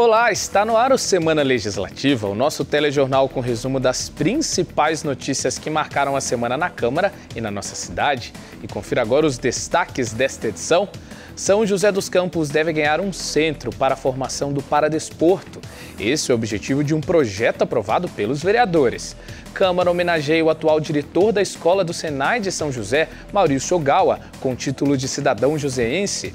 Olá, está no ar o Semana Legislativa, o nosso telejornal com resumo das principais notícias que marcaram a semana na Câmara e na nossa cidade. E confira agora os destaques desta edição. São José dos Campos deve ganhar um centro para a formação do paradesporto. Esse é o objetivo de um projeto aprovado pelos vereadores. Câmara homenageia o atual diretor da Escola do Senai de São José, Maurício Ogawa, com título de cidadão joseense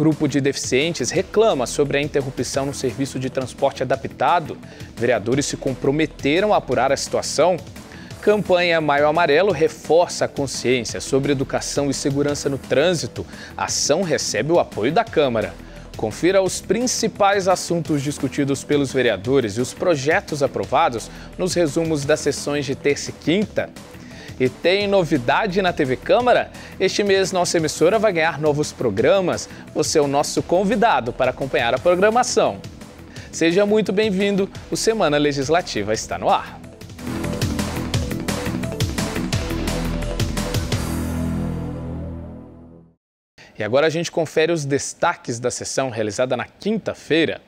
grupo de deficientes reclama sobre a interrupção no serviço de transporte adaptado. Vereadores se comprometeram a apurar a situação. Campanha Maio Amarelo reforça a consciência sobre educação e segurança no trânsito. A ação recebe o apoio da Câmara. Confira os principais assuntos discutidos pelos vereadores e os projetos aprovados nos resumos das sessões de terça e quinta. E tem novidade na TV Câmara? Este mês nossa emissora vai ganhar novos programas. Você é o nosso convidado para acompanhar a programação. Seja muito bem-vindo. O Semana Legislativa está no ar. E agora a gente confere os destaques da sessão realizada na quinta-feira.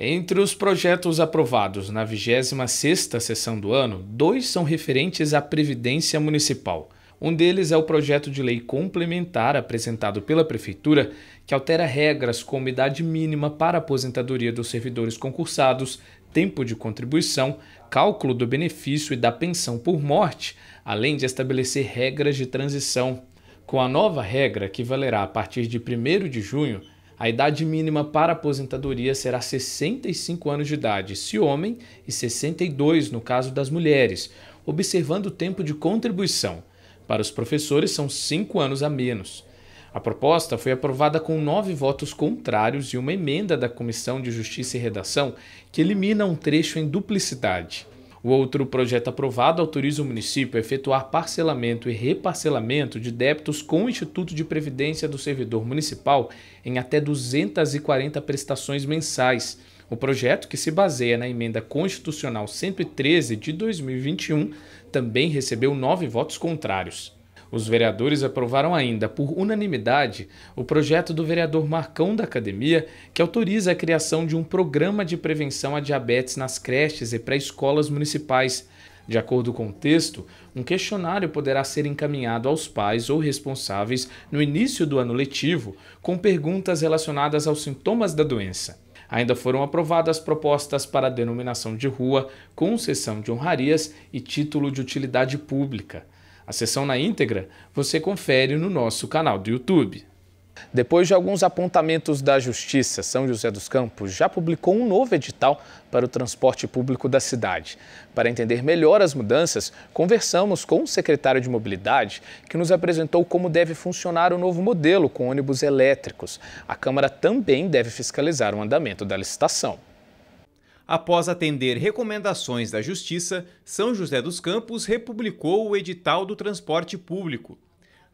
Entre os projetos aprovados na 26ª sessão do ano, dois são referentes à Previdência Municipal. Um deles é o projeto de lei complementar apresentado pela Prefeitura, que altera regras como idade mínima para a aposentadoria dos servidores concursados, tempo de contribuição, cálculo do benefício e da pensão por morte, além de estabelecer regras de transição. Com a nova regra, que valerá a partir de 1 de junho, a idade mínima para aposentadoria será 65 anos de idade, se homem, e 62 no caso das mulheres, observando o tempo de contribuição. Para os professores, são 5 anos a menos. A proposta foi aprovada com nove votos contrários e uma emenda da Comissão de Justiça e Redação que elimina um trecho em duplicidade. O outro projeto aprovado autoriza o município a efetuar parcelamento e reparcelamento de débitos com o Instituto de Previdência do Servidor Municipal em até 240 prestações mensais. O projeto, que se baseia na emenda constitucional 113 de 2021, também recebeu nove votos contrários. Os vereadores aprovaram ainda, por unanimidade, o projeto do vereador Marcão da Academia, que autoriza a criação de um programa de prevenção à diabetes nas creches e pré-escolas municipais. De acordo com o texto, um questionário poderá ser encaminhado aos pais ou responsáveis no início do ano letivo, com perguntas relacionadas aos sintomas da doença. Ainda foram aprovadas propostas para denominação de rua, concessão de honrarias e título de utilidade pública. A sessão na íntegra você confere no nosso canal do YouTube. Depois de alguns apontamentos da Justiça, São José dos Campos já publicou um novo edital para o transporte público da cidade. Para entender melhor as mudanças, conversamos com o secretário de Mobilidade, que nos apresentou como deve funcionar o novo modelo com ônibus elétricos. A Câmara também deve fiscalizar o andamento da licitação. Após atender recomendações da Justiça, São José dos Campos republicou o edital do transporte público.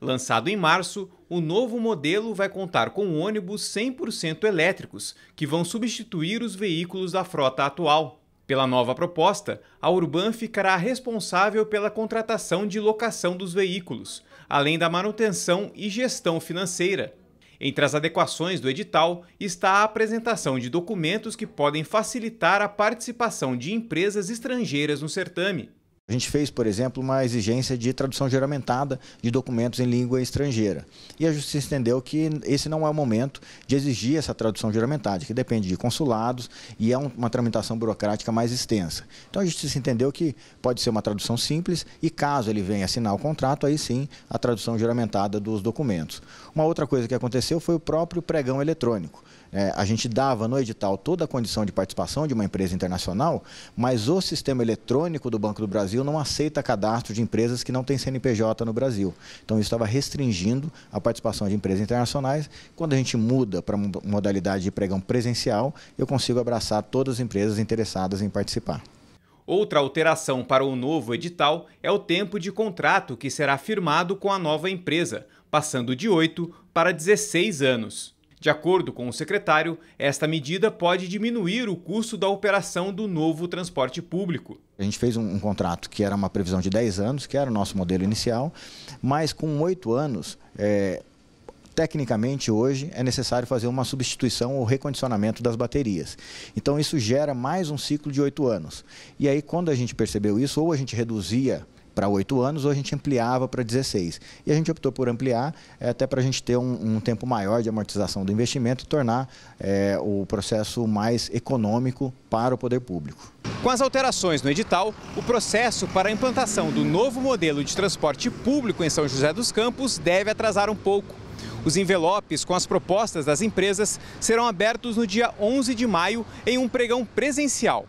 Lançado em março, o novo modelo vai contar com ônibus 100% elétricos, que vão substituir os veículos da frota atual. Pela nova proposta, a Urban ficará responsável pela contratação de locação dos veículos, além da manutenção e gestão financeira. Entre as adequações do edital está a apresentação de documentos que podem facilitar a participação de empresas estrangeiras no certame. A gente fez, por exemplo, uma exigência de tradução geramentada de documentos em língua estrangeira. E a justiça entendeu que esse não é o momento de exigir essa tradução geramentada, que depende de consulados e é uma tramitação burocrática mais extensa. Então a justiça entendeu que pode ser uma tradução simples e caso ele venha assinar o contrato, aí sim a tradução geramentada dos documentos. Uma outra coisa que aconteceu foi o próprio pregão eletrônico. É, a gente dava no edital toda a condição de participação de uma empresa internacional, mas o sistema eletrônico do Banco do Brasil não aceita cadastro de empresas que não têm CNPJ no Brasil. Então, isso estava restringindo a participação de empresas internacionais. Quando a gente muda para modalidade de pregão presencial, eu consigo abraçar todas as empresas interessadas em participar. Outra alteração para o novo edital é o tempo de contrato que será firmado com a nova empresa, passando de 8 para 16 anos. De acordo com o secretário, esta medida pode diminuir o custo da operação do novo transporte público. A gente fez um, um contrato que era uma previsão de 10 anos, que era o nosso modelo inicial, mas com 8 anos, é, tecnicamente hoje é necessário fazer uma substituição ou recondicionamento das baterias. Então isso gera mais um ciclo de oito anos. E aí quando a gente percebeu isso, ou a gente reduzia para 8 anos ou a gente ampliava para 16. E a gente optou por ampliar eh, até para a gente ter um, um, tempo maior de amortização do investimento e tornar é, o processo mais econômico para o poder público. Com as alterações no edital, o processo para a implantação do novo modelo de transporte público em São José dos Campos deve atrasar um pouco. Os envelopes com as propostas das empresas serão abertos no dia 11 de maio em um pregão presencial.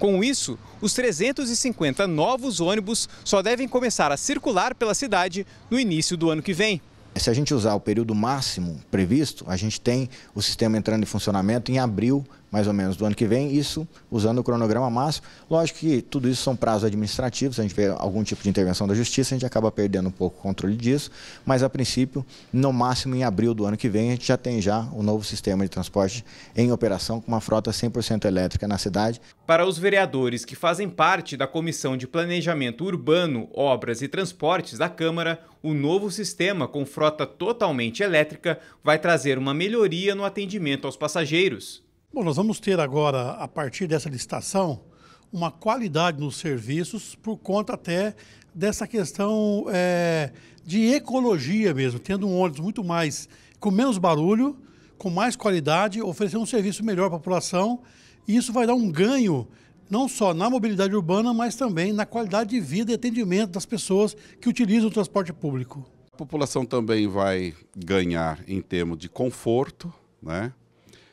Com isso, os 350 novos ônibus só devem começar a circular pela cidade no início do ano que vem. Se a gente usar o período máximo previsto, a gente tem o sistema entrando em funcionamento em abril mais ou menos do ano que vem, isso usando o cronograma máximo. Lógico que tudo isso são prazos administrativos, se a gente vê algum tipo de intervenção da justiça, a gente acaba perdendo um pouco o controle disso, mas a princípio, no máximo em abril do ano que vem, a gente já tem já o novo sistema de transporte em operação com uma frota 100% elétrica na cidade. Para os vereadores que fazem parte da Comissão de Planejamento Urbano, Obras e Transportes da Câmara, o novo sistema com frota totalmente elétrica vai trazer uma melhoria no atendimento aos passageiros. Bom, nós vamos ter agora, a partir dessa licitação, uma qualidade nos serviços por conta até dessa questão é, de ecologia mesmo, tendo um ônibus muito mais, com menos barulho, com mais qualidade, oferecendo um serviço melhor à população. E isso vai dar um ganho não só na mobilidade urbana, mas também na qualidade de vida e atendimento das pessoas que utilizam o transporte público. A população também vai ganhar em termos de conforto, né?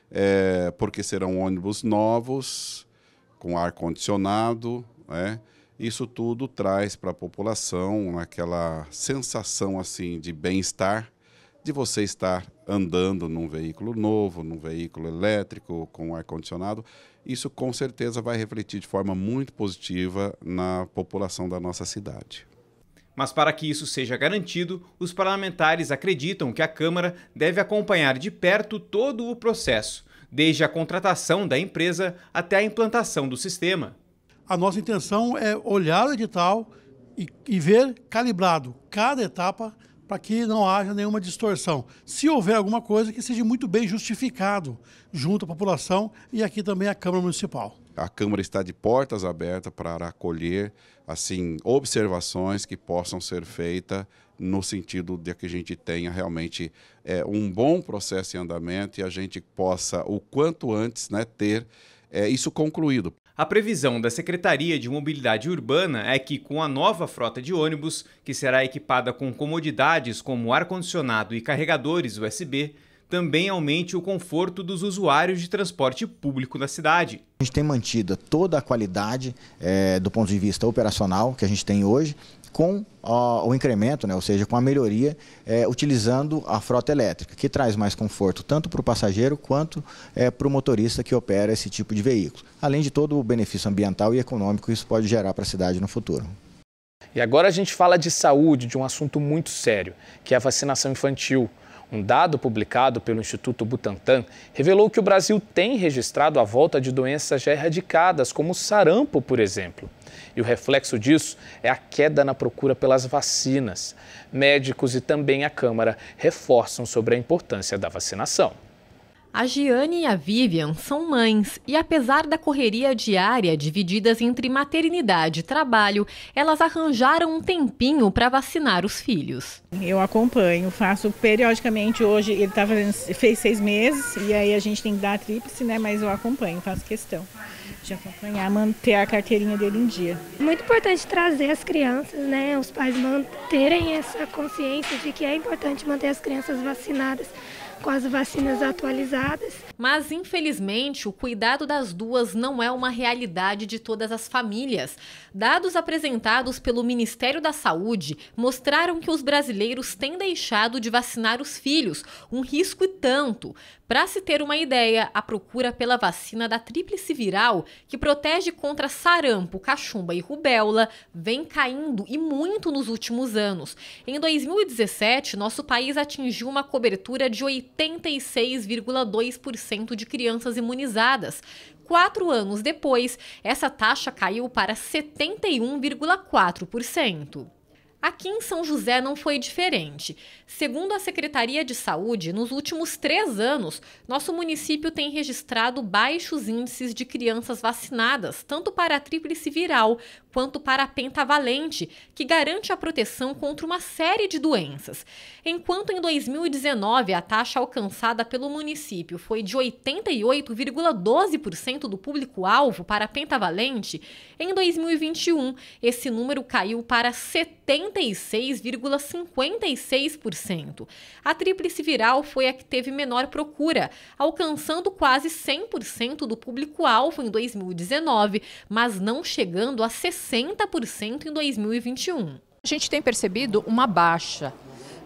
é, porque serão ônibus novos, com ar-condicionado, né? Isso tudo traz para a população aquela sensação assim de bem-estar, de você estar andando num veículo novo, num veículo elétrico com ar condicionado. Isso com certeza vai refletir de forma muito positiva na população da nossa cidade. Mas para que isso seja garantido, os parlamentares acreditam que a Câmara deve acompanhar de perto todo o processo, desde a contratação da empresa até a implantação do sistema. A nossa intenção é olhar o edital e, e ver calibrado cada etapa para que não haja nenhuma distorção. Se houver alguma coisa, que seja muito bem justificado junto à população e aqui também à Câmara Municipal. A Câmara está de portas abertas para acolher assim observações que possam ser feitas no sentido de que a gente tenha realmente é, um bom processo em andamento e a gente possa o quanto antes né, ter é, isso concluído. A previsão da Secretaria de Mobilidade Urbana é que, com a nova frota de ônibus, que será equipada com comodidades como ar-condicionado e carregadores USB, também aumente o conforto dos usuários de transporte público da cidade. A gente tem mantido toda a qualidade é, do ponto de vista operacional que a gente tem hoje, com ó, o incremento, né, ou seja, com a melhoria, é, utilizando a frota elétrica, que traz mais conforto tanto para o passageiro quanto é, para o motorista que opera esse tipo de veículo. Além de todo o benefício ambiental e econômico que isso pode gerar para a cidade no futuro. E agora a gente fala de saúde, de um assunto muito sério, que é a vacinação infantil. Um dado publicado pelo Instituto Butantan revelou que o Brasil tem registrado a volta de doenças já erradicadas, como o sarampo, por exemplo. E o reflexo disso é a queda na procura pelas vacinas. Médicos e também a Câmara reforçam sobre a importância da vacinação. A Giane e a Vivian são mães e, apesar da correria diária divididas entre maternidade e trabalho, elas arranjaram um tempinho para vacinar os filhos. Eu acompanho, faço periodicamente. Hoje ele tá fazendo, fez seis meses e aí a gente tem que dar a tríplice, né? Mas eu acompanho, faço questão de acompanhar, manter a carteirinha dele em dia. Muito importante trazer as crianças, né? Os pais manterem essa consciência de que é importante manter as crianças vacinadas com as vacinas atualizadas. Mas, infelizmente, o cuidado das duas não é uma realidade de todas as famílias. Dados apresentados pelo Ministério da Saúde mostraram que os brasileiros têm deixado de vacinar os filhos, um risco e tanto. Para se ter uma ideia, a procura pela vacina da tríplice viral, que protege contra sarampo, cachumba e rubéola, vem caindo e muito nos últimos anos. Em 2017, nosso país atingiu uma cobertura de 80%. 86,2% de crianças imunizadas. Quatro anos depois, essa taxa caiu para 71,4%. Aqui em São José não foi diferente. Segundo a Secretaria de Saúde, nos últimos três anos, nosso município tem registrado baixos índices de crianças vacinadas, tanto para a tríplice viral quanto para a pentavalente, que garante a proteção contra uma série de doenças. Enquanto em 2019 a taxa alcançada pelo município foi de 88,12% do público-alvo para a pentavalente, em 2021 esse número caiu para 70%. 56,56%. A tríplice viral foi a que teve menor procura, alcançando quase 100% do público-alvo em 2019, mas não chegando a 60% em 2021. A gente tem percebido uma baixa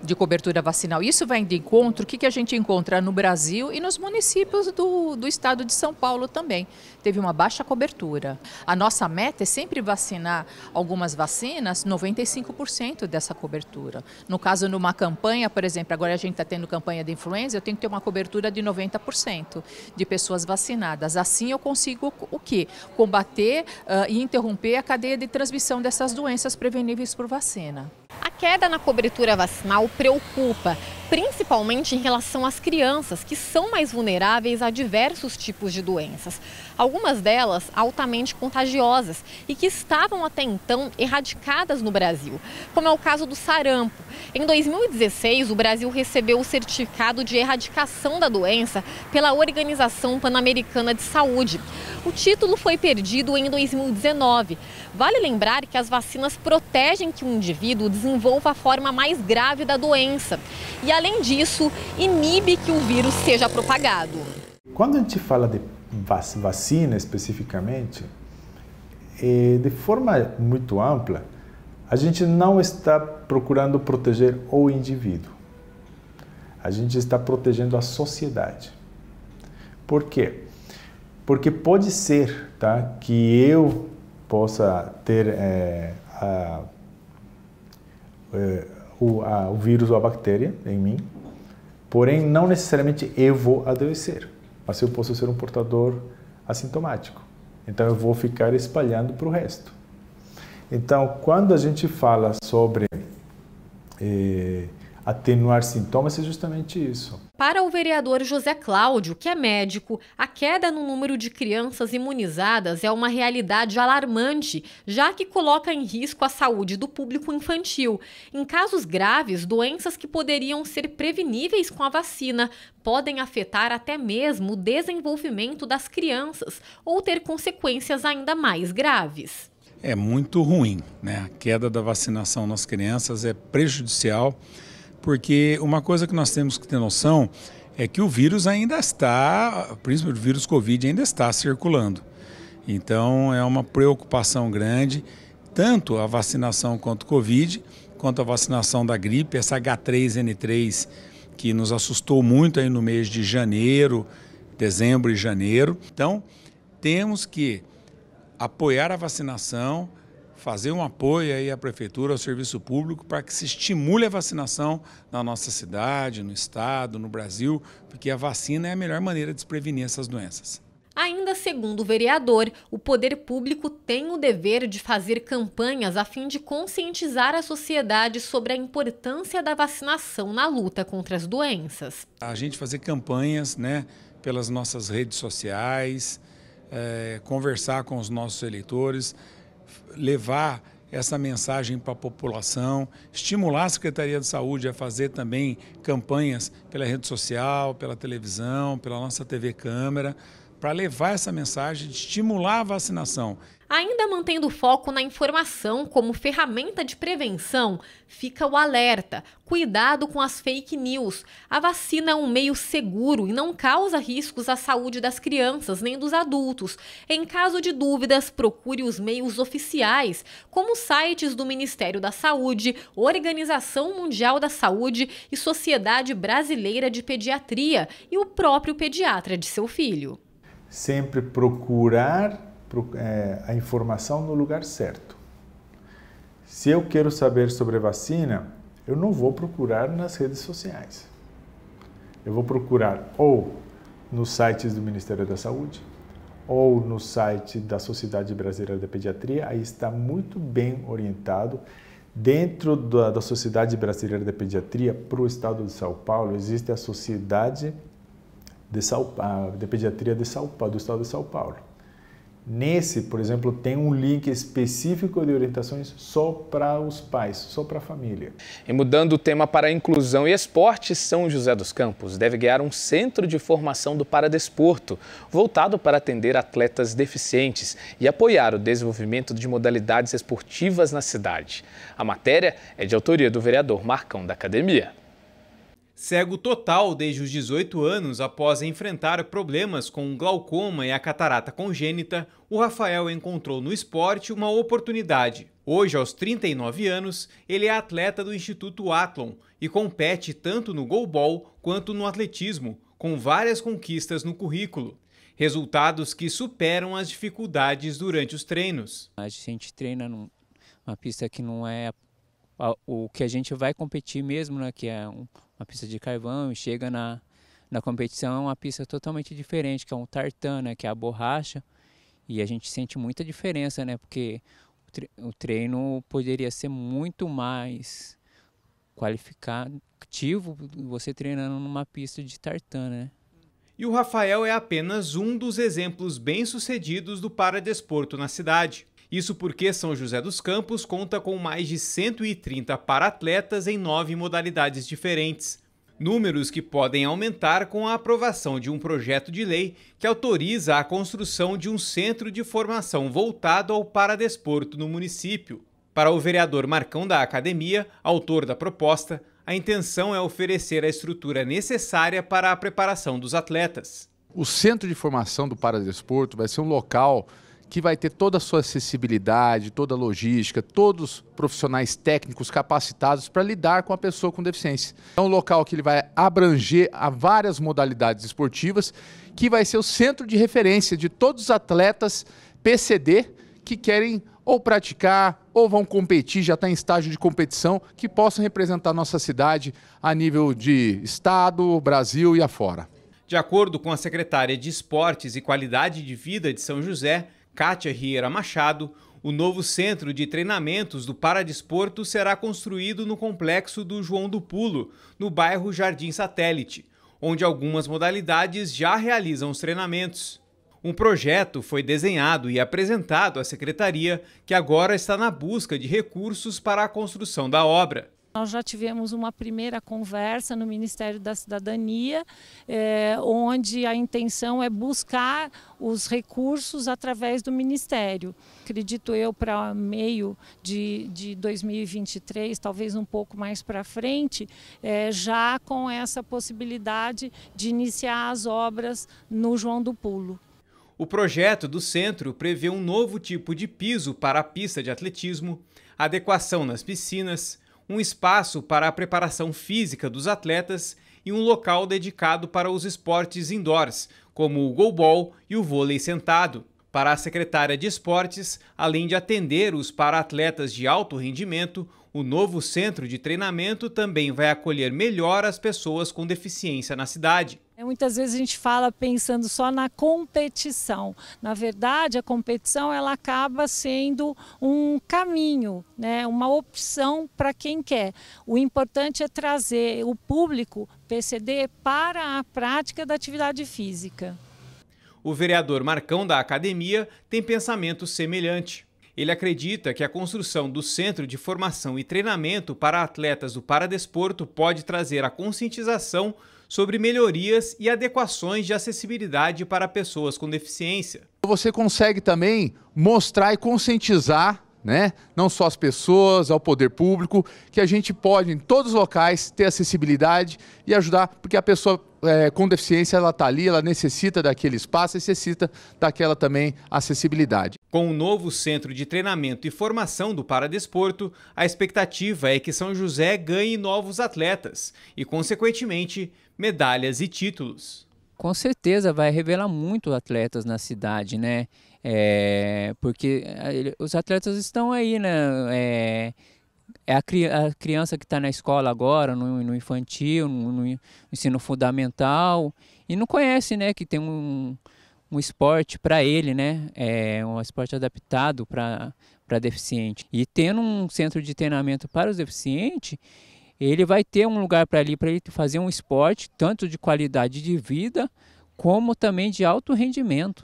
de cobertura vacinal. Isso vai de encontro, o que, que a gente encontra no Brasil e nos municípios do, do estado de São Paulo também. Teve uma baixa cobertura. A nossa meta é sempre vacinar algumas vacinas, 95% dessa cobertura. No caso, numa campanha, por exemplo, agora a gente está tendo campanha de influenza, eu tenho que ter uma cobertura de 90% de pessoas vacinadas. Assim eu consigo o quê? Combater uh, e interromper a cadeia de transmissão dessas doenças preveníveis por vacina. A queda na cobertura vacinal preocupa, principalmente em relação às crianças, que são mais vulneráveis a diversos tipos de doenças. Algumas delas altamente contagiosas e que estavam até então erradicadas no Brasil, como é o caso do sarampo. Em 2016, o Brasil recebeu o certificado de erradicação da doença pela Organização Pan-Americana de Saúde. O título foi perdido em 2019. Vale lembrar que as vacinas protegem que o indivíduo desenvolva a forma mais grave da doença. E a além disso, inibe que o vírus seja propagado. Quando a gente fala de vacina especificamente, é, de forma muito ampla, a gente não está procurando proteger o indivíduo. A gente está protegendo a sociedade. Por quê? Porque pode ser tá, que eu possa ter é, a, é, o, a, o vírus ou a bactéria em mim, porém não necessariamente eu vou adoecer, mas eu posso ser um portador assintomático. Então eu vou ficar espalhando para o resto. Então, quando a gente fala sobre eh, atenuar sintomas é justamente isso. Para o vereador José Cláudio, que é médico, a queda no número de crianças imunizadas é uma realidade alarmante, já que coloca em risco a saúde do público infantil. Em casos graves, doenças que poderiam ser preveníveis com a vacina podem afetar até mesmo o desenvolvimento das crianças ou ter consequências ainda mais graves é muito ruim. Né? A queda da vacinação nas crianças é prejudicial porque uma coisa que nós temos que ter noção é que o vírus ainda está, principalmente o vírus Covid ainda está circulando. Então é uma preocupação grande, tanto a vacinação contra o Covid, quanto a vacinação da gripe, essa H3N3 que nos assustou muito aí no mês de janeiro, dezembro e janeiro. Então, temos que apoiar a vacinação, fazer um apoio aí à prefeitura, ao serviço público, para que se estimule a vacinação na nossa cidade, no estado, no Brasil, porque a vacina é a melhor maneira de se prevenir essas doenças. Ainda segundo o vereador, o poder público tem o dever de fazer campanhas a fim de conscientizar a sociedade sobre a importância da vacinação na luta contra as doenças. A gente fazer campanhas né, pelas nossas redes sociais, é, conversar com os nossos eleitores, levar essa mensagem para a população, estimular a Secretaria de Saúde a fazer também campanhas pela rede social, pela televisão, pela nossa TV Câmara, para levar essa mensagem de estimular a vacinação. Ainda mantendo foco na informação como ferramenta de prevenção, fica o alerta: cuidado com as fake news. A vacina é um meio seguro e não causa riscos à saúde das crianças nem dos adultos. Em caso de dúvidas, procure os meios oficiais, como sites do Ministério da Saúde, Organização Mundial da Saúde e Sociedade Brasileira de Pediatria e o próprio pediatra de seu filho. Sempre procurar é, a informação no lugar certo. Se eu quero saber sobre vacina, eu não vou procurar nas redes sociais. Eu vou procurar ou nos sites do Ministério da Saúde, ou no site da Sociedade Brasileira de Pediatria, aí está muito bem orientado. Dentro da, da Sociedade Brasileira de Pediatria, para o estado de São Paulo, existe a Sociedade de, Sao, ah, de Pediatria de São Paulo, do estado de São Paulo. Nesse, por exemplo, tem um link específico de orientações só para os pais, só para a família. E mudando o tema para inclusão e esporte, São José dos Campos deve guiar um centro de formação do paradesporto, voltado para atender atletas deficientes e apoiar o desenvolvimento de modalidades esportivas na cidade. A matéria é de autoria do vereador Marcão da Academia. Cego total desde os 18 anos após enfrentar problemas com glaucoma e a catarata congênita, o Rafael encontrou no esporte uma oportunidade. Hoje, aos 39 anos, ele é atleta do Instituto Athlon e compete tanto no goalball quanto no atletismo, com várias conquistas no currículo. Resultados que superam as dificuldades durante os treinos. A gente treina numa pista que não é o que a gente vai competir mesmo, né, que é um, uma pista de carvão e chega na, na competição é uma pista totalmente diferente, que é um tartana né, que é a borracha, e a gente sente muita diferença, né, porque o treino poderia ser muito mais qualificativo você treinando numa pista de tartana né? E o Rafael é apenas um dos exemplos bem-sucedidos do paradesporto na cidade. Isso porque São José dos Campos conta com mais de 130 para-atletas em nove modalidades diferentes. Números que podem aumentar com a aprovação de um projeto de lei que autoriza a construção de um centro de formação voltado ao paradesporto no município. Para o vereador Marcão da Academia, autor da proposta, a intenção é oferecer a estrutura necessária para a preparação dos atletas. O centro de formação do paradesporto vai ser um local que vai ter toda a sua acessibilidade, toda a logística, todos os profissionais técnicos capacitados para lidar com a pessoa com deficiência. É um local que ele vai abranger a várias modalidades esportivas, que vai ser o centro de referência de todos os atletas PCD que querem ou praticar ou vão competir, já está em estágio de competição, que possam representar nossa cidade a nível de estado, Brasil e afora. De acordo com a secretária de Esportes e Qualidade de Vida de São José, Kátia Riera Machado, o novo centro de treinamentos do Paradesporto será construído no complexo do João do Pulo, no bairro Jardim Satélite, onde algumas modalidades já realizam os treinamentos. Um projeto foi desenhado e apresentado à secretaria, que agora está na busca de recursos para a construção da obra. Nós já tivemos uma primeira conversa no Ministério da Cidadania, eh, onde a intenção é buscar os recursos através do Ministério. Acredito eu, para meio de, de 2023, talvez um pouco mais para frente, eh, já com essa possibilidade de iniciar as obras no João do Pulo. O projeto do centro prevê um novo tipo de piso para a pista de atletismo, adequação nas piscinas um espaço para a preparação física dos atletas e um local dedicado para os esportes indoors, como o goalball e o vôlei sentado. Para a secretária de Esportes, além de atender os para-atletas de alto rendimento, o novo centro de treinamento também vai acolher melhor as pessoas com deficiência na cidade. Né, muitas vezes a gente fala pensando só na competição. Na verdade, a competição ela acaba sendo um caminho, né? uma opção para quem quer. O importante é trazer o público PCD para a prática da atividade física. O vereador Marcão da academia tem pensamento semelhante. Ele acredita que a construção do Centro de Formação e Treinamento para Atletas do Paradesporto pode trazer a conscientização sobre melhorias e adequações de acessibilidade para pessoas com deficiência. Você consegue também mostrar e conscientizar né? Não só as pessoas, ao poder público, que a gente pode em todos os locais ter acessibilidade e ajudar, porque a pessoa é, com deficiência ela está ali, ela necessita daquele espaço, necessita daquela também acessibilidade. Com o novo centro de treinamento e formação do Paradesporto, a expectativa é que São José ganhe novos atletas e, consequentemente, medalhas e títulos. Com certeza vai revelar muito atletas na cidade, né? É, porque é, os atletas estão aí, né? É, é a, cri a, criança que está na escola agora, no, no infantil, no, no, ensino fundamental, e não conhece, né, que tem um, um esporte para ele, né, é um esporte adaptado para deficiente. E tendo um centro de treinamento para os deficientes, ele vai ter um lugar para ali para ele fazer um esporte tanto de qualidade de vida como também de alto rendimento.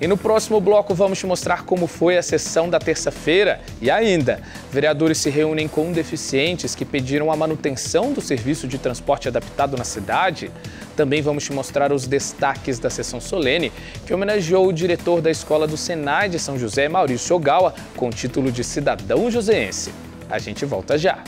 E no próximo bloco vamos te mostrar como foi a sessão da terça-feira e ainda, vereadores se reúnem com deficientes que pediram a manutenção do serviço de transporte adaptado na cidade. Também vamos te mostrar os destaques da sessão solene, que homenageou o diretor da Escola do Senai de São José, Maurício Ogawa, com o título de cidadão joseense. A gente volta já.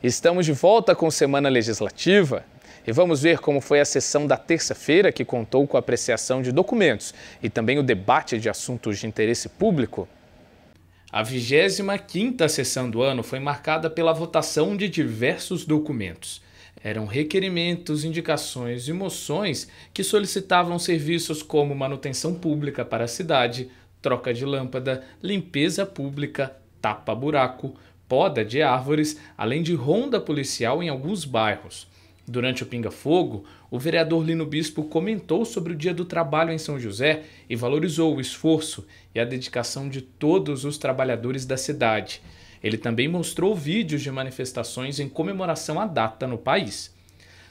Estamos de volta com Semana Legislativa e vamos ver como foi a sessão da terça-feira que contou com a apreciação de documentos e também o debate de assuntos de interesse público. A 25ª sessão do ano foi marcada pela votação de diversos documentos. Eram requerimentos, indicações e moções que solicitavam serviços como manutenção pública para a cidade, troca de lâmpada, limpeza pública, tapa-buraco, poda de árvores, além de ronda policial em alguns bairros. Durante o Pinga Fogo, o vereador Lino Bispo comentou sobre o Dia do Trabalho em São José e valorizou o esforço e a dedicação de todos os trabalhadores da cidade. Ele também mostrou vídeos de manifestações em comemoração à data no país.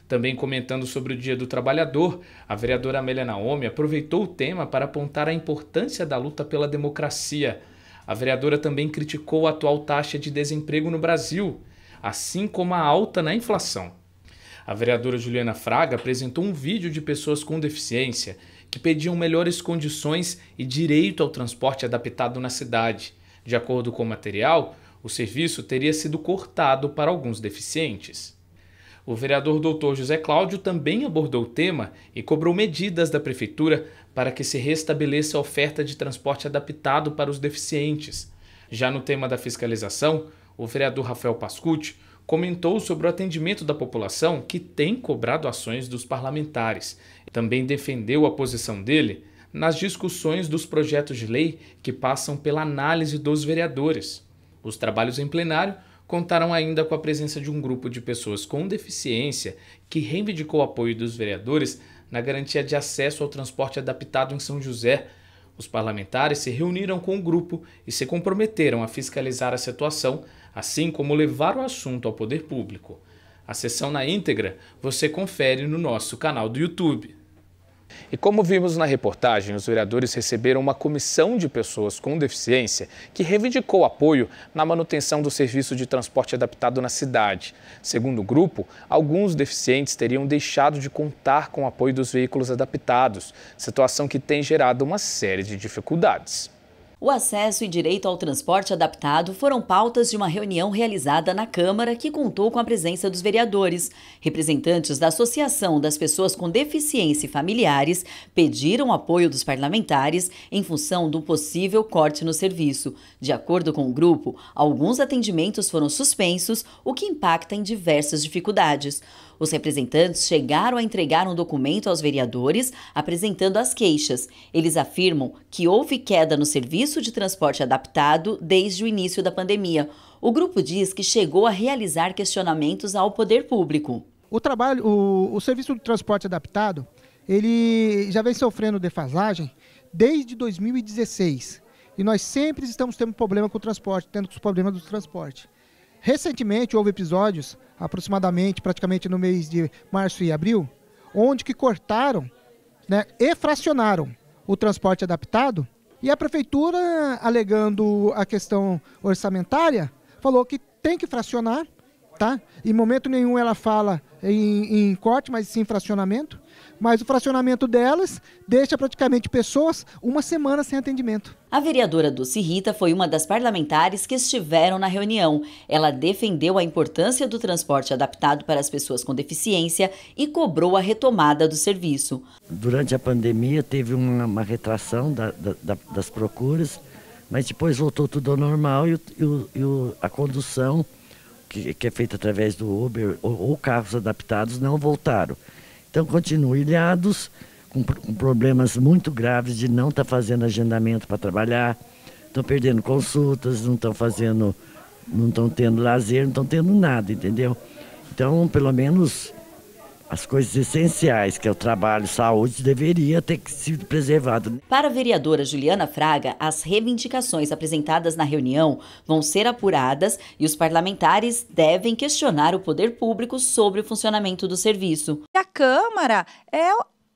Também comentando sobre o Dia do Trabalhador, a vereadora Amélia Naomi aproveitou o tema para apontar a importância da luta pela democracia a vereadora também criticou a atual taxa de desemprego no Brasil, assim como a alta na inflação. A vereadora Juliana Fraga apresentou um vídeo de pessoas com deficiência que pediam melhores condições e direito ao transporte adaptado na cidade. De acordo com o material, o serviço teria sido cortado para alguns deficientes. O vereador Dr. José Cláudio também abordou o tema e cobrou medidas da prefeitura para que se restabeleça a oferta de transporte adaptado para os deficientes. Já no tema da fiscalização, o vereador Rafael Pascucci comentou sobre o atendimento da população que tem cobrado ações dos parlamentares. Também defendeu a posição dele nas discussões dos projetos de lei que passam pela análise dos vereadores. Os trabalhos em plenário contaram ainda com a presença de um grupo de pessoas com deficiência que reivindicou o apoio dos vereadores na garantia de acesso ao transporte adaptado em São José. Os parlamentares se reuniram com o grupo e se comprometeram a fiscalizar a situação, assim como levar o assunto ao poder público. A sessão na íntegra você confere no nosso canal do YouTube. E como vimos na reportagem, os vereadores receberam uma comissão de pessoas com deficiência que reivindicou apoio na manutenção do serviço de transporte adaptado na cidade. Segundo o grupo, alguns deficientes teriam deixado de contar com o apoio dos veículos adaptados, situação que tem gerado uma série de dificuldades. O acesso e direito ao transporte adaptado foram pautas de uma reunião realizada na Câmara que contou com a presença dos vereadores. Representantes da Associação das Pessoas com Deficiência e Familiares pediram apoio dos parlamentares em função do possível corte no serviço. De acordo com o grupo, alguns atendimentos foram suspensos, o que impacta em diversas dificuldades. Os representantes chegaram a entregar um documento aos vereadores apresentando as queixas. Eles afirmam que houve queda no serviço de transporte adaptado desde o início da pandemia. O grupo diz que chegou a realizar questionamentos ao poder público. O trabalho, o, o serviço de transporte adaptado, ele já vem sofrendo defasagem desde 2016. E nós sempre estamos tendo problema com o transporte, tendo os problemas do transporte. Recentemente houve episódios, aproximadamente, praticamente no mês de março e abril, onde que cortaram né, e fracionaram o transporte adaptado e a prefeitura, alegando a questão orçamentária, falou que tem que fracionar, tá? Em momento nenhum ela fala em, em corte, mas sim fracionamento. Mas o fracionamento delas deixa praticamente pessoas uma semana sem atendimento. A vereadora Dulce Rita foi uma das parlamentares que estiveram na reunião. Ela defendeu a importância do transporte adaptado para as pessoas com deficiência e cobrou a retomada do serviço. Durante a pandemia teve uma, uma retração da, da, das procuras, mas depois voltou tudo ao normal e, o, e o, a condução, que, que, é feita através do Uber ou, ou carros adaptados, não voltaram. Então, continuam ilhados, com, com problemas muito graves de não estar tá fazendo agendamento para trabalhar, estão perdendo consultas, não estão fazendo, não estão tendo lazer, não estão tendo nada, entendeu? Então, pelo menos as coisas essenciais, que é o trabalho, saúde, deveria ter sido preservado. Para a vereadora Juliana Fraga, as reivindicações apresentadas na reunião vão ser apuradas e os parlamentares devem questionar o poder público sobre o funcionamento do serviço. A Câmara é,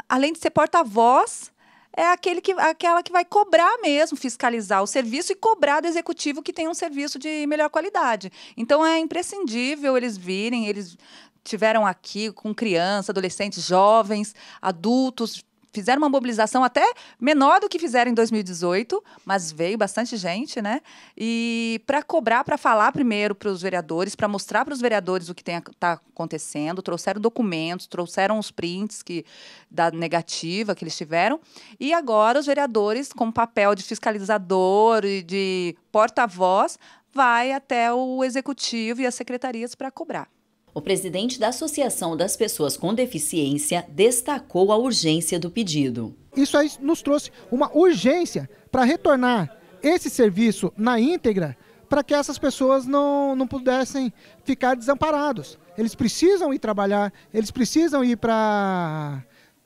além de ser porta-voz, é aquele que, aquela que vai cobrar mesmo, fiscalizar o serviço e cobrar do executivo que tem um serviço de melhor qualidade. Então é imprescindível eles virem, eles tiveram aqui com crianças, adolescentes, jovens, adultos, fizeram uma mobilização até menor do que fizeram em 2018, mas veio bastante gente, né? E para cobrar, para falar primeiro para os vereadores, para mostrar para os vereadores o que está acontecendo, trouxeram documentos, trouxeram os prints que, da negativa que eles tiveram, e agora os vereadores, com papel de fiscalizador e de porta-voz, vai até o executivo e as secretarias para cobrar. O presidente da Associação das Pessoas com Deficiência destacou a urgência do pedido. Isso aí nos trouxe uma urgência para retornar esse serviço na íntegra para que essas pessoas não, não pudessem ficar desamparados. Eles precisam ir trabalhar, eles precisam ir para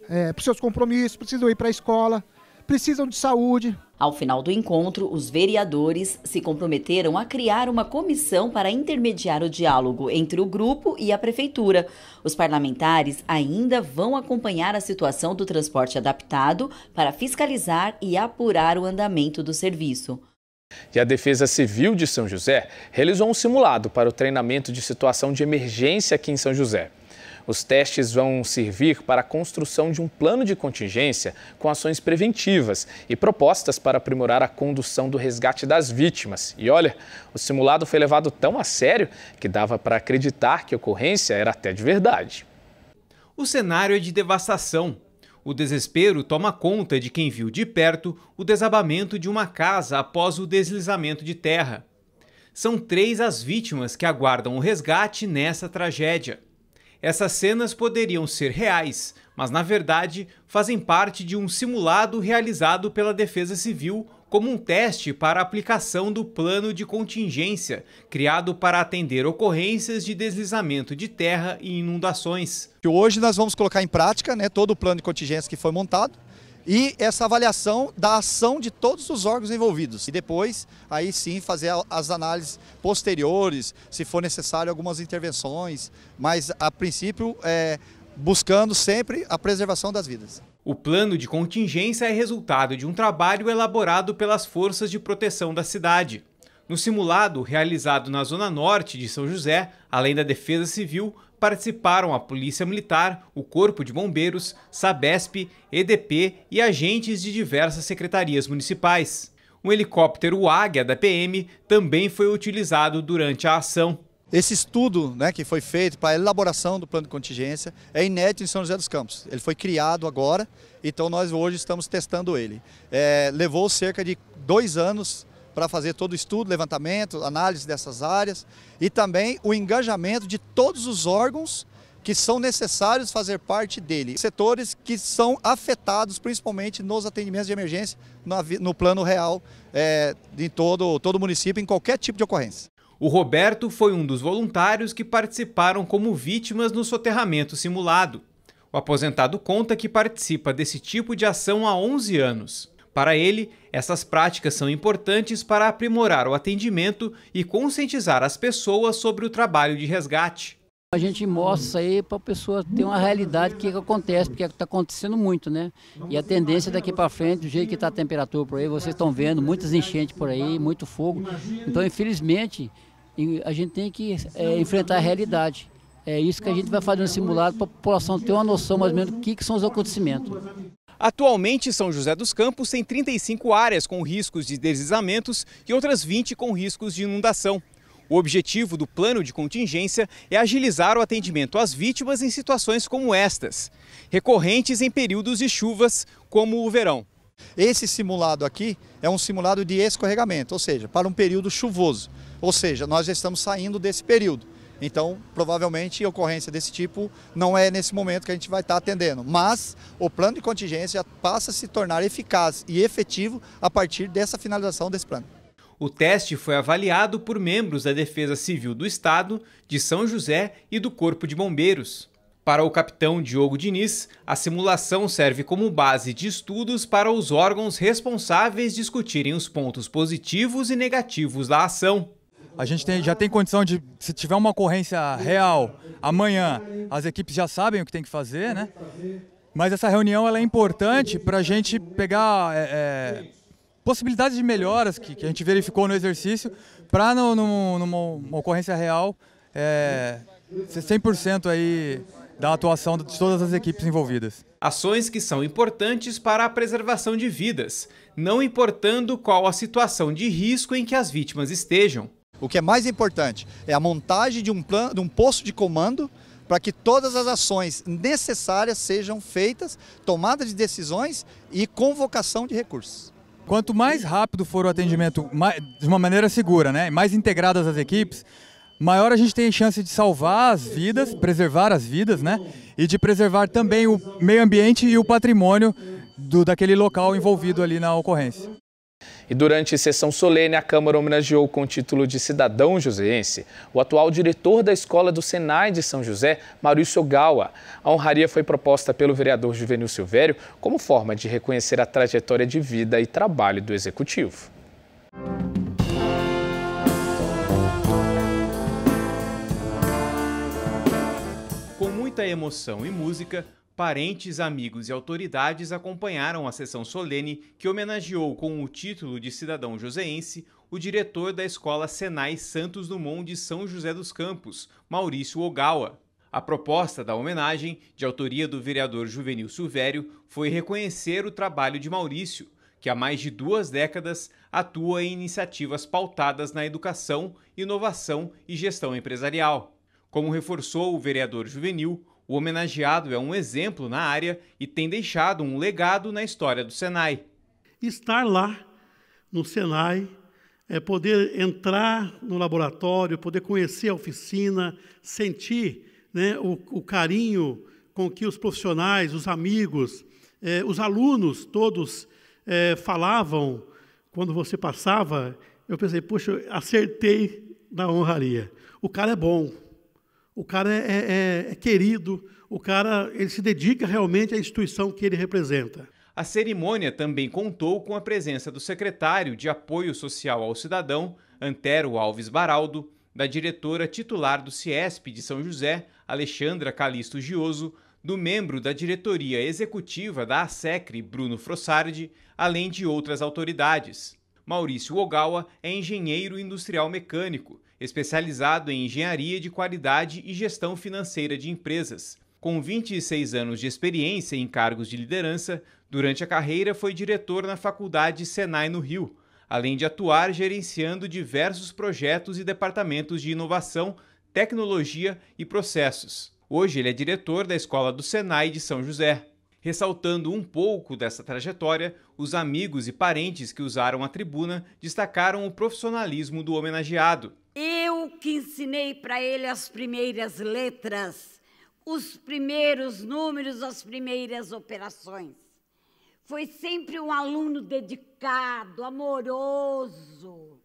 é, eh, os seus compromissos, precisam ir para a escola precisam de saúde. Ao final do encontro, os vereadores se comprometeram a criar uma comissão para intermediar o diálogo entre o grupo e a prefeitura. Os parlamentares ainda vão acompanhar a situação do transporte adaptado para fiscalizar e apurar o andamento do serviço. E a Defesa Civil de São José realizou um simulado para o treinamento de situação de emergência aqui em São José. Os testes vão servir para a construção de um plano de contingência com ações preventivas e propostas para aprimorar a condução do resgate das vítimas. E olha, o simulado foi levado tão a sério que dava para acreditar que a ocorrência era até de verdade. O cenário é de devastação. O desespero toma conta de quem viu de perto o desabamento de uma casa após o deslizamento de terra. São três as vítimas que aguardam o resgate nessa tragédia. Essas cenas poderiam ser reais, mas na verdade fazem parte de um simulado realizado pela Defesa Civil como um teste para a aplicação do plano de contingência, criado para atender ocorrências de deslizamento de terra e inundações. Hoje nós vamos colocar em prática né, todo o plano de contingência que foi montado e essa avaliação da ação de todos os órgãos envolvidos. E depois, aí sim, fazer as análises posteriores, se for necessário algumas intervenções, mas a princípio é, buscando sempre a preservação das vidas. O plano de contingência é resultado de um trabalho elaborado pelas forças de proteção da cidade. No simulado, realizado na Zona Norte de São José, além da Defesa Civil, participaram a Polícia Militar, o Corpo de Bombeiros, Sabesp, EDP e agentes de diversas secretarias municipais. Um helicóptero Águia da PM também foi utilizado durante a ação. Esse estudo né, que foi feito para a elaboração do plano de contingência é inédito em São José dos Campos. Ele foi criado agora, então nós hoje estamos testando ele. É, levou cerca de dois anos para fazer todo o estudo, levantamento, análise dessas áreas e também o engajamento de todos os órgãos que são necessários fazer parte dele. Setores que são afetados principalmente nos atendimentos de emergência no plano real é, em todo, todo o município, em qualquer tipo de ocorrência. O Roberto foi um dos voluntários que participaram como vítimas no soterramento simulado. O aposentado conta que participa desse tipo de ação há 11 anos. Para ele, essas práticas são importantes para aprimorar o atendimento e conscientizar as pessoas sobre o trabalho de resgate. A gente mostra isso aí para a pessoa ter uma realidade do que, que acontece, porque é está acontecendo muito, né? E a tendência daqui para frente, do jeito que está a temperatura por aí, vocês estão vendo muitas enchentes por aí, muito fogo. Então, infelizmente, a gente tem que é, enfrentar a realidade. É isso que a gente vai fazer no simulado para a população ter uma noção mais ou menos do que, que são os acontecimentos. Atualmente, São José dos Campos tem 35 áreas com riscos de deslizamentos e outras 20 com riscos de inundação. O objetivo do plano de contingência é agilizar o atendimento às vítimas em situações como estas, recorrentes em períodos de chuvas, como o verão. Esse simulado aqui é um simulado de escorregamento, ou seja, para um período chuvoso. Ou seja, nós já estamos saindo desse período. Então, provavelmente, ocorrência desse tipo não é nesse momento que a gente vai estar atendendo. Mas o plano de contingência passa a se tornar eficaz e efetivo a partir dessa finalização desse plano. O teste foi avaliado por membros da Defesa Civil do Estado, de São José e do Corpo de Bombeiros. Para o capitão Diogo Diniz, a simulação serve como base de estudos para os órgãos responsáveis discutirem os pontos positivos e negativos da ação. A gente tem, já tem condição de, se tiver uma ocorrência real amanhã, as equipes já sabem o que tem que fazer, né? Mas essa reunião ela é importante para a gente pegar é, é, possibilidades de melhoras que, que, a gente verificou no exercício para numa ocorrência real é, ser 100% aí da atuação de todas as equipes envolvidas. Ações que são importantes para a preservação de vidas, não importando qual a situação de risco em que as vítimas estejam. O que é mais importante é a montagem de um, plano, de um posto de comando para que todas as ações necessárias sejam feitas, tomada de decisões e convocação de recursos. Quanto mais rápido for o atendimento, mais, de uma maneira segura, né? mais integradas as equipes, maior a gente tem chance de salvar as vidas, preservar as vidas, né? E de preservar também o meio ambiente e o patrimônio do, daquele local envolvido ali na ocorrência. E durante sessão solene, a Câmara homenageou com o título de cidadão joseense o atual diretor da escola do Senai de São José, Maurício Gawa. A honraria foi proposta pelo vereador Juvenil Silvério como forma de reconhecer a trajetória de vida e trabalho do executivo. Com muita emoção e música, Parentes, amigos e autoridades acompanharam a sessão solene que homenageou com o título de cidadão joseense o diretor da escola Senai Santos Dumont de São José dos Campos, Maurício Ogawa. A proposta da homenagem, de autoria do vereador Juvenil Silvério, foi reconhecer o trabalho de Maurício, que há mais de duas décadas atua em iniciativas pautadas na educação, inovação e gestão empresarial. Como reforçou o vereador Juvenil, o homenageado é um exemplo na área e tem deixado um legado na história do Senai. Estar lá no Senai, é poder entrar no laboratório, poder conhecer a oficina, sentir né, o, o, carinho com que os profissionais, os amigos, eh, os alunos todos eh, falavam quando você passava. Eu pensei, poxa, acertei na honraria. O cara é bom, o cara é, é, é, é querido, o cara ele se dedica realmente à instituição que ele representa. A cerimônia também contou com a presença do secretário de Apoio Social ao Cidadão, Antero Alves Baraldo, da diretora titular do CIESP de São José, Alexandra Calisto Gioso, do membro da diretoria executiva da ASECRE, Bruno Frossardi, além de outras autoridades. Maurício Ogawa é engenheiro industrial mecânico, especializado em engenharia de qualidade e gestão financeira de empresas. Com 26 anos de experiência em cargos de liderança, durante a carreira foi diretor na Faculdade Senai no Rio, além de atuar gerenciando diversos projetos e departamentos de inovação, tecnologia e processos. Hoje ele é diretor da Escola do Senai de São José. Ressaltando um pouco dessa trajetória, os amigos e parentes que usaram a tribuna destacaram o profissionalismo do homenageado que ensinei para ele as primeiras letras, os primeiros números, as primeiras operações. Foi sempre um aluno dedicado, amoroso.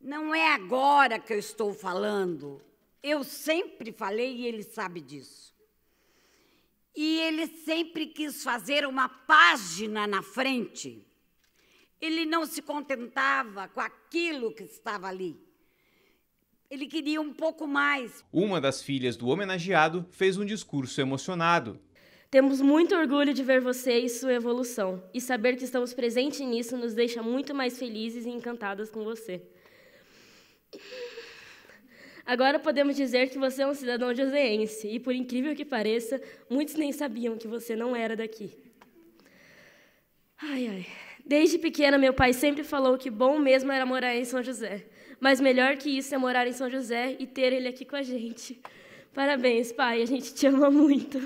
Não é agora que eu estou falando. Eu sempre falei e ele sabe disso. E ele sempre quis fazer uma página na frente. Ele não se contentava com aquilo que estava ali ele queria um pouco mais. Uma das filhas do homenageado fez um discurso emocionado. Temos muito orgulho de ver você e sua evolução, e saber que estamos presentes nisso nos deixa muito mais felizes e encantadas com você. Agora podemos dizer que você é um cidadão joseense, e por incrível que pareça, muitos nem sabiam que você não era daqui. Ai, ai. Desde pequena, meu pai sempre falou que bom mesmo era morar em São José. Mas melhor que isso é morar em São José e ter ele aqui com a gente. Parabéns, pai, a gente te ama muito.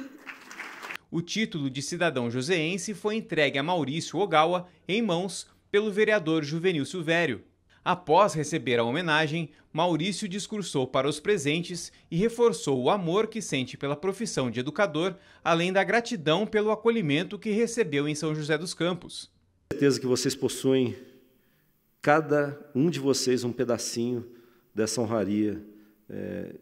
O título de cidadão joseense foi entregue a Maurício Ogawa em mãos pelo vereador Juvenil Silvério. Após receber a homenagem, Maurício discursou para os presentes e reforçou o amor que sente pela profissão de educador, além da gratidão pelo acolhimento que recebeu em São José dos Campos. Certeza que vocês possuem cada um de vocês um pedacinho dessa honraria, é,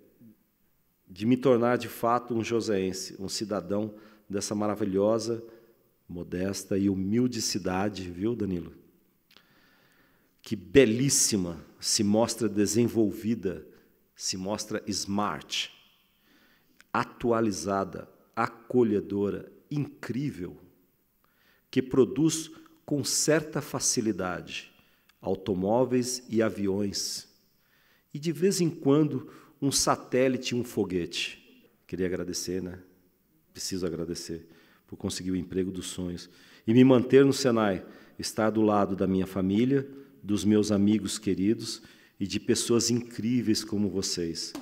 de me tornar de fato um joseense, um cidadão dessa maravilhosa, modesta e humilde cidade, viu, Danilo? Que belíssima se mostra desenvolvida, se mostra smart, atualizada, acolhedora, incrível, que produz com certa facilidade automóveis e aviões, e de vez em quando um satélite e um foguete. Queria agradecer, né? Preciso agradecer por conseguir o emprego dos sonhos e me manter no Senai, estar do lado da minha família, dos meus amigos queridos e de pessoas incríveis como vocês.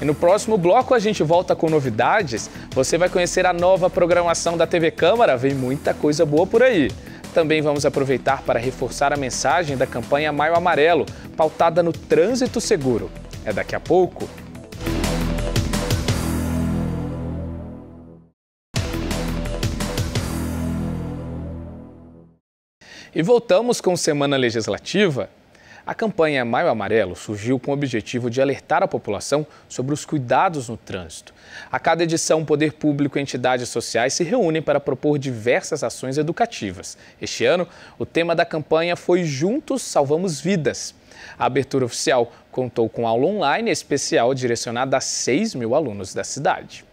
E no próximo bloco a gente volta com novidades. Você vai conhecer a nova programação da TV Câmara, vem muita coisa boa por aí. Também vamos aproveitar para reforçar a mensagem da campanha Maio Amarelo, pautada no trânsito seguro. É daqui a pouco. E voltamos com Semana Legislativa a campanha Maio Amarelo surgiu com o objetivo de alertar a população sobre os cuidados no trânsito. A cada edição, o poder público e entidades sociais se reúnem para propor diversas ações educativas. Este ano, o tema da campanha foi Juntos Salvamos Vidas. A abertura oficial contou com aula online especial direcionada a 6 mil alunos da cidade.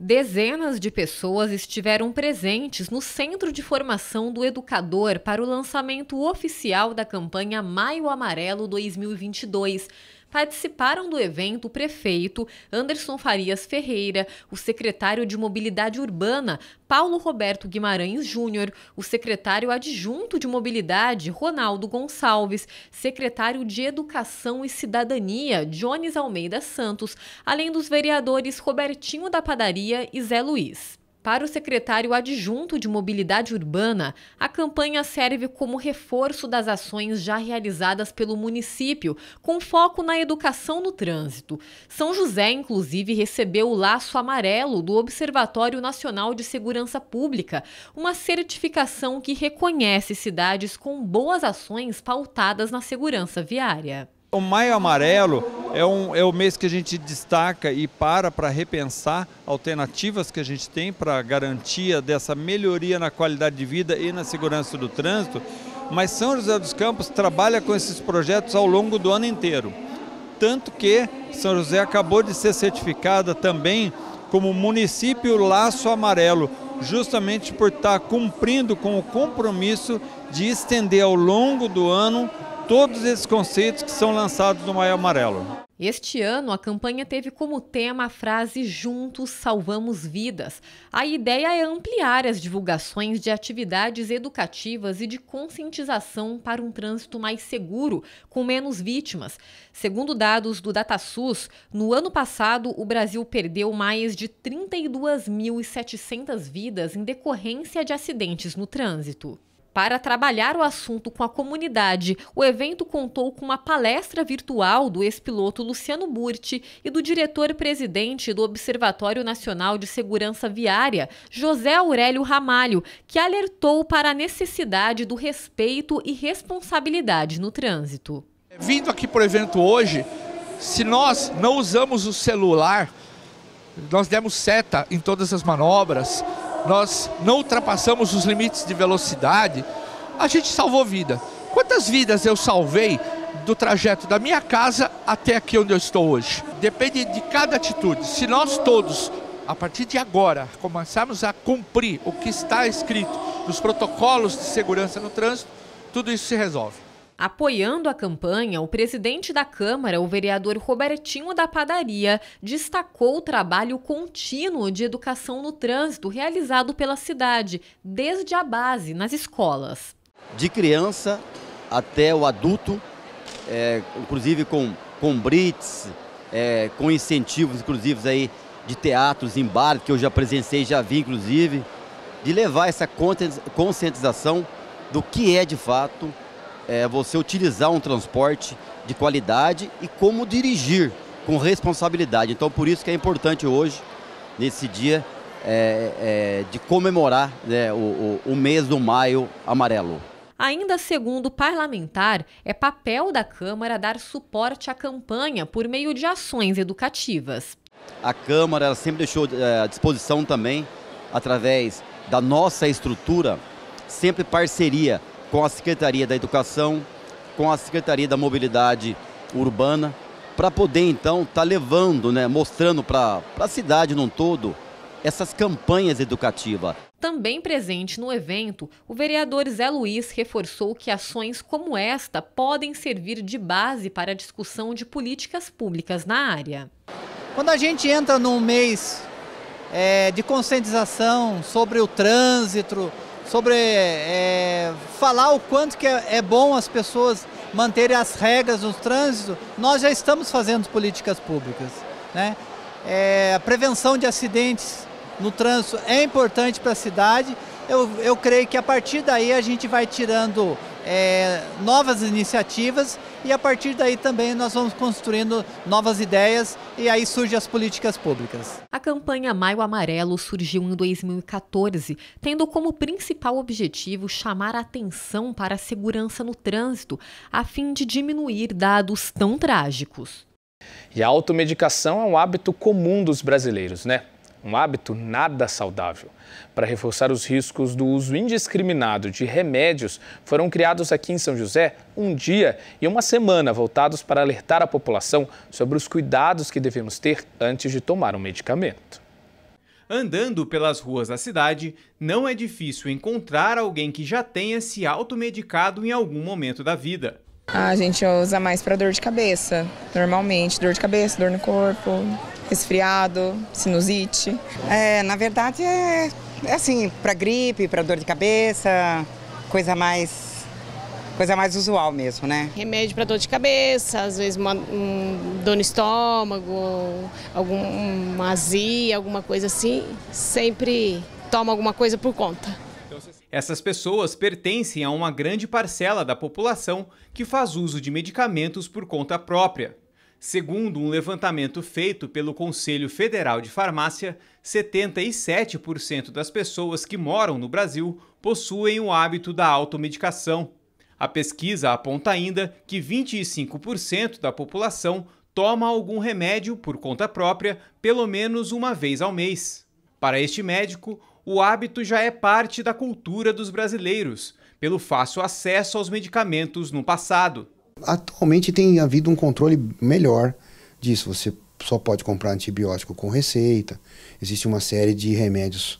Dezenas de pessoas estiveram presentes no Centro de Formação do Educador para o lançamento oficial da campanha Maio Amarelo 2022 Participaram do evento o prefeito Anderson Farias Ferreira, o secretário de Mobilidade Urbana Paulo Roberto Guimarães Júnior, o secretário adjunto de Mobilidade Ronaldo Gonçalves, secretário de Educação e Cidadania Jones Almeida Santos, além dos vereadores Robertinho da Padaria e Zé Luiz. Para o secretário adjunto de Mobilidade Urbana, a campanha serve como reforço das ações já realizadas pelo município, com foco na educação no trânsito. São José, inclusive, recebeu o laço amarelo do Observatório Nacional de Segurança Pública, uma certificação que reconhece cidades com boas ações pautadas na segurança viária. O Maio Amarelo é, um, é o mês que a gente destaca e para para repensar alternativas que a gente tem para garantia dessa melhoria na qualidade de vida e na segurança do trânsito. Mas São José dos Campos trabalha com esses projetos ao longo do ano inteiro. Tanto que São José acabou de ser certificada também como município Laço Amarelo, justamente por estar tá cumprindo com o compromisso de estender ao longo do ano todos esses conceitos que são lançados no Maio Amarelo. Este ano, a campanha teve como tema a frase Juntos Salvamos Vidas. A ideia é ampliar as divulgações de atividades educativas e de conscientização para um trânsito mais seguro, com menos vítimas. Segundo dados do DataSUS, no ano passado, o Brasil perdeu mais de 32.700 vidas em decorrência de acidentes no trânsito. Para trabalhar o assunto com a comunidade, o evento contou com uma palestra virtual do ex-piloto Luciano Burti e do diretor-presidente do Observatório Nacional de Segurança Viária, José Aurélio Ramalho, que alertou para a necessidade do respeito e responsabilidade no trânsito. Vindo aqui para o evento hoje, se nós não usamos o celular, nós demos seta em todas as manobras, nós não ultrapassamos os limites de velocidade, a gente salvou vida. Quantas vidas eu salvei do trajeto da minha casa até aqui onde eu estou hoje? Depende de cada atitude. Se nós todos, a partir de agora, começarmos a cumprir o que está escrito nos protocolos de segurança no trânsito, tudo isso se resolve. Apoiando a campanha, o presidente da Câmara, o vereador Robertinho da Padaria, destacou o trabalho contínuo de educação no trânsito realizado pela cidade, desde a base, nas escolas. De criança até o adulto, é, inclusive com, com brits, é, com incentivos, inclusive, aí, de teatros em bar, que eu já presenciei, já vi, inclusive, de levar essa conscientização do que é, de fato, é você utilizar um transporte de qualidade e como dirigir com responsabilidade. Então, por isso que é importante hoje, nesse dia, é, é, de comemorar né, o, o, o mês do maio amarelo. Ainda segundo o parlamentar, é papel da Câmara dar suporte à campanha por meio de ações educativas. A Câmara sempre deixou é, à disposição também, através da nossa estrutura, sempre parceria com a Secretaria da Educação, com a Secretaria da Mobilidade Urbana, para poder então estar tá levando, né, mostrando para a cidade num todo essas campanhas educativas. Também presente no evento, o vereador Zé Luiz reforçou que ações como esta podem servir de base para a discussão de políticas públicas na área. Quando a gente entra num mês é, de conscientização sobre o trânsito, sobre é, falar o quanto que é, é, bom as pessoas manterem as regras no trânsito, nós já estamos fazendo políticas públicas. Né? É, a prevenção de acidentes no trânsito é importante para a cidade eu, eu creio que a partir daí a gente vai tirando é, novas iniciativas e a partir daí também nós vamos construindo novas ideias e aí surgem as políticas públicas. A campanha Maio Amarelo surgiu em 2014, tendo como principal objetivo chamar a atenção para a segurança no trânsito, a fim de diminuir dados tão trágicos. E a automedicação é um hábito comum dos brasileiros, né? um hábito nada saudável. Para reforçar os riscos do uso indiscriminado de remédios, foram criados aqui em São José um dia e uma semana voltados para alertar a população sobre os cuidados que devemos ter antes de tomar um medicamento. Andando pelas ruas da cidade, não é difícil encontrar alguém que já tenha se automedicado em algum momento da vida. A gente usa mais para dor de cabeça, normalmente. Dor de cabeça, dor no corpo, resfriado, sinusite. É, na verdade, é, é assim, para gripe, para dor de cabeça, coisa mais coisa mais usual mesmo, né? Remédio para dor de cabeça, às vezes uma, um dor no estômago, alguma azia, alguma coisa assim, sempre toma alguma coisa por conta. Essas pessoas pertencem a uma grande parcela da população que faz uso de medicamentos por conta própria. Segundo um levantamento feito pelo Conselho Federal de Farmácia, 77% das pessoas que moram no Brasil possuem o hábito da automedicação. A pesquisa aponta ainda que 25% da população toma algum remédio por conta própria pelo menos uma vez ao mês. Para este médico, o hábito já é parte da cultura dos brasileiros, pelo fácil acesso aos medicamentos no passado. Atualmente tem havido um controle melhor disso. Você só pode comprar antibiótico com receita, existe uma série de remédios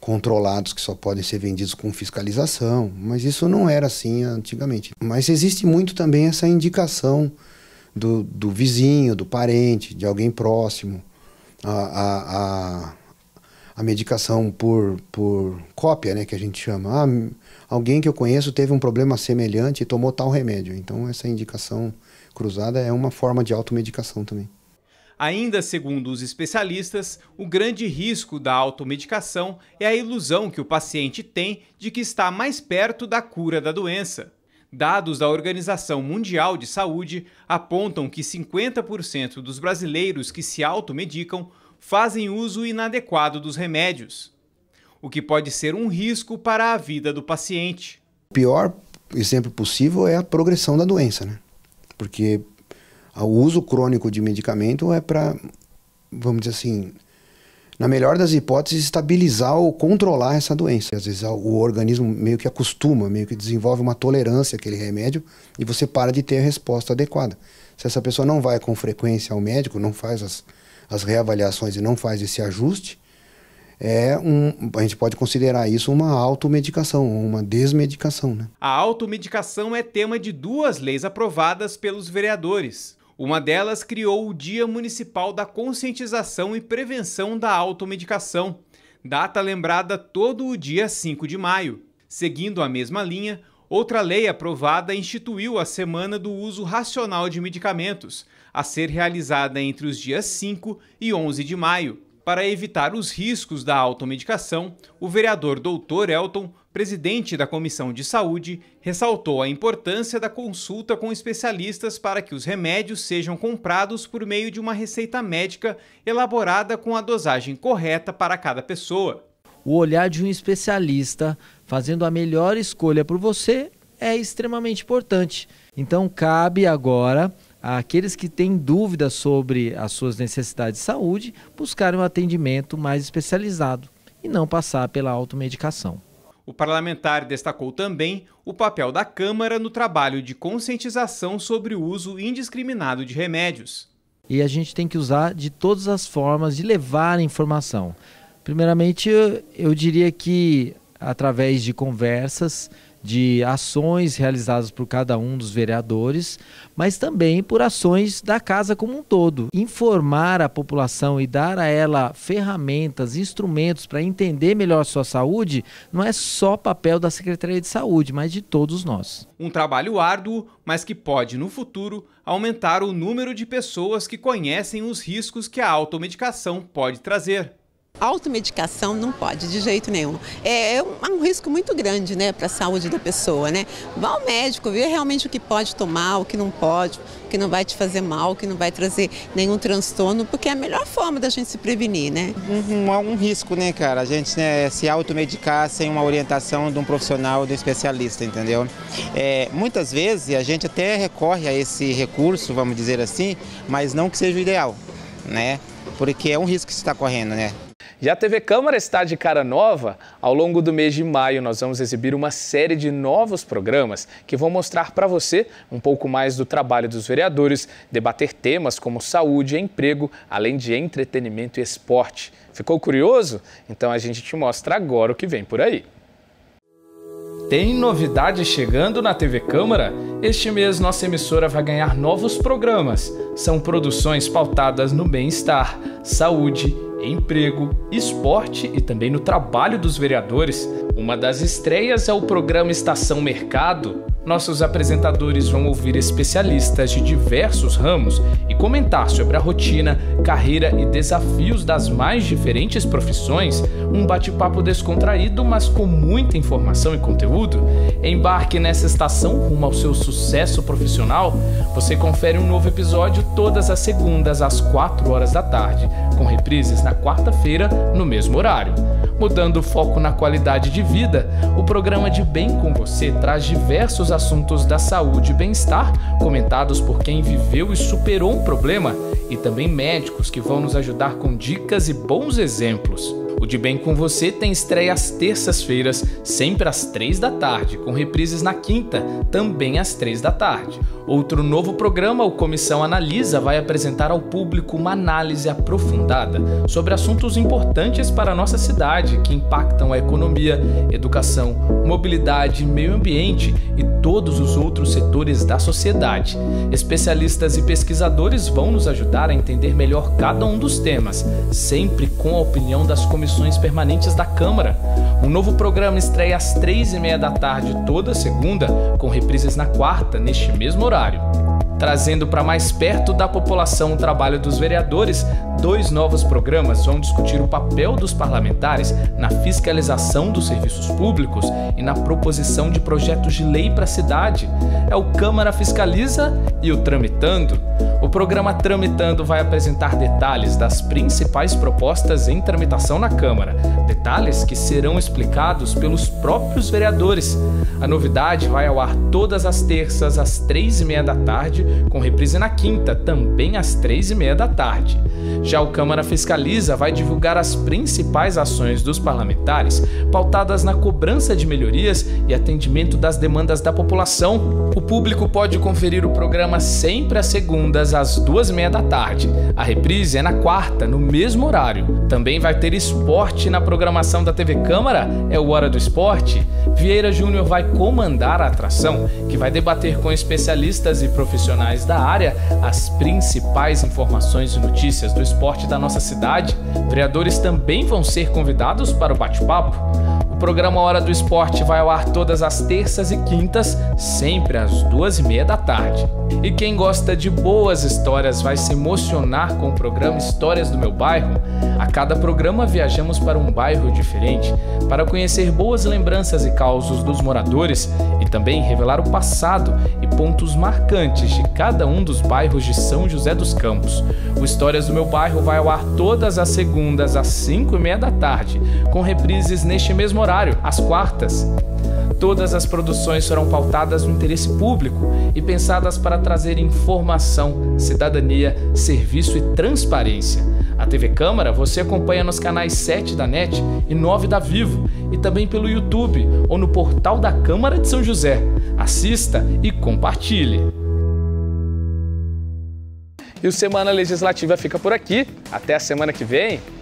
controlados que só podem ser vendidos com fiscalização, mas isso não era assim antigamente. Mas existe muito também essa indicação do, do vizinho, do parente, de alguém próximo. A, a, a, a medicação por, por cópia, né, que a gente chama. Ah, alguém que eu conheço teve um problema semelhante e tomou tal remédio. Então, essa indicação cruzada é uma forma de automedicação também. Ainda segundo os especialistas, o grande risco da automedicação é a ilusão que o paciente tem de que está mais perto da cura da doença. Dados da Organização Mundial de Saúde apontam que 50% dos brasileiros que se automedicam fazem uso inadequado dos remédios, o que pode ser um risco para a vida do paciente. O pior exemplo possível é a progressão da doença, né? Porque o uso crônico de medicamento é para, vamos dizer assim, na melhor das hipóteses, estabilizar ou controlar essa doença. Às vezes o organismo meio que acostuma, meio que desenvolve uma tolerância àquele remédio e você para de ter a resposta adequada. Se essa pessoa não vai com frequência ao médico, não faz as, as reavaliações e não faz esse ajuste, é um, a gente pode considerar isso uma automedicação, uma desmedicação. Né? A automedicação é tema de duas leis aprovadas pelos vereadores. Uma delas criou o Dia Municipal da Conscientização e Prevenção da Automedicação, data lembrada todo o dia 5 de maio. Seguindo a mesma linha, outra lei aprovada instituiu a Semana do Uso Racional de Medicamentos, a ser realizada entre os dias 5 e 11 de maio. Para evitar os riscos da automedicação, o vereador Dr. Elton, presidente da Comissão de Saúde, ressaltou a importância da consulta com especialistas para que os remédios sejam comprados por meio de uma receita médica elaborada com a dosagem correta para cada pessoa. O olhar de um especialista fazendo a melhor escolha por você é extremamente importante. Então, cabe agora aqueles que têm dúvidas sobre as suas necessidades de saúde buscarem um atendimento mais especializado e não passar pela automedicação. O parlamentar destacou também o papel da Câmara no trabalho de conscientização sobre o uso indiscriminado de remédios. E a gente tem que usar de todas as formas de levar a informação. Primeiramente, eu diria que através de conversas, de ações realizadas por cada um dos vereadores, mas também por ações da casa como um todo. Informar a população e dar a ela ferramentas, instrumentos para entender melhor sua saúde não é só papel da Secretaria de Saúde, mas de todos nós. Um trabalho árduo, mas que pode, no futuro, aumentar o número de pessoas que conhecem os riscos que a automedicação pode trazer automedicação não pode, de jeito nenhum. É, é, um, é um risco muito grande né, para a saúde da pessoa. Né? Vá ao médico, vê realmente o que pode tomar, o que não pode, o que não vai te fazer mal, o que não vai trazer nenhum transtorno, porque é a melhor forma da gente se prevenir. Né? Um, uhum, um, um risco, né, cara? A gente né, se automedicar sem uma orientação de um profissional, de um especialista, entendeu? É, muitas vezes a gente até recorre a esse recurso, vamos dizer assim, mas não que seja o ideal, né? Porque é um risco que se está correndo, né? Já a TV Câmara está de cara nova. Ao longo do mês de maio, nós vamos exibir uma série de novos programas que vão mostrar para você um pouco mais do trabalho dos vereadores, debater temas como saúde, emprego, além de entretenimento e esporte. Ficou curioso? Então a gente te mostra agora o que vem por aí. Tem novidade chegando na TV Câmara? Este mês nossa emissora vai ganhar novos programas. São produções pautadas no bem-estar, saúde emprego, esporte e também no trabalho dos vereadores. Uma das estreias é o programa Estação Mercado, nossos apresentadores vão ouvir especialistas de diversos ramos e comentar sobre a rotina, carreira e desafios das mais diferentes profissões, um bate-papo descontraído, mas com muita informação e conteúdo. Embarque nessa estação rumo ao seu sucesso profissional. Você confere um novo episódio todas as segundas às 4 horas da tarde, com reprises na quarta-feira no mesmo horário. Mudando o foco na qualidade de vida, o programa de Bem com Você traz diversos assuntos da saúde e bem-estar, comentados por quem viveu e superou um problema, e também médicos que vão nos ajudar com dicas e bons exemplos. O De Bem com Você tem estreia às terças-feiras, sempre às três da tarde, com reprises na quinta, também às três da tarde. Outro novo programa, o Comissão Analisa, vai apresentar ao público uma análise aprofundada sobre assuntos importantes para a nossa cidade que impactam a economia, educação, mobilidade, meio ambiente e todos os outros setores da sociedade. Especialistas e pesquisadores vão nos ajudar a entender melhor cada um dos temas, sempre com a opinião das comissões comissões permanentes da Câmara. Um novo programa estreia às três e meia da tarde toda segunda, com reprises na quarta, neste mesmo horário trazendo para mais perto da população o trabalho dos vereadores, dois novos programas vão discutir o papel dos parlamentares na fiscalização dos serviços públicos e na proposição de projetos de lei para a cidade. É o Câmara Fiscaliza e o Tramitando. O programa Tramitando vai apresentar detalhes das principais propostas em tramitação na Câmara, detalhes que serão explicados pelos próprios vereadores. A novidade vai ao ar todas as terças às três e meia da tarde com reprise na quinta, também às três e meia da tarde. Já o Câmara Fiscaliza vai divulgar as principais ações dos parlamentares, pautadas na cobrança de melhorias e atendimento das demandas da população. O público pode conferir o programa sempre às segundas, às duas e meia da tarde. A reprise é na quarta, no mesmo horário. Também vai ter esporte na programação da TV Câmara, é o Hora do Esporte. Vieira Júnior vai comandar a atração, que vai debater com especialistas e profissionais profissionais da área, as principais informações e notícias do esporte da nossa cidade. Vereadores também vão ser convidados para o bate-papo. O programa Hora do Esporte vai ao ar todas as terças e quintas, sempre às duas e meia da tarde. E quem gosta de boas histórias vai se emocionar com o programa Histórias do Meu Bairro. A cada programa viajamos para um bairro diferente para conhecer boas lembranças e causos dos moradores e também revelar o passado e pontos marcantes de cada um dos bairros de São José dos Campos. O Histórias do Meu Bairro vai ao ar todas as segundas às 5 e meia da tarde, com reprises neste mesmo horário, às quartas. Todas as produções foram pautadas no interesse público e pensadas para trazer informação, cidadania, serviço e transparência. A TV Câmara você acompanha nos canais 7 da NET e 9 da Vivo e também pelo YouTube ou no portal da Câmara de São José. Assista e compartilhe. E o Semana Legislativa fica por aqui. Até a semana que vem.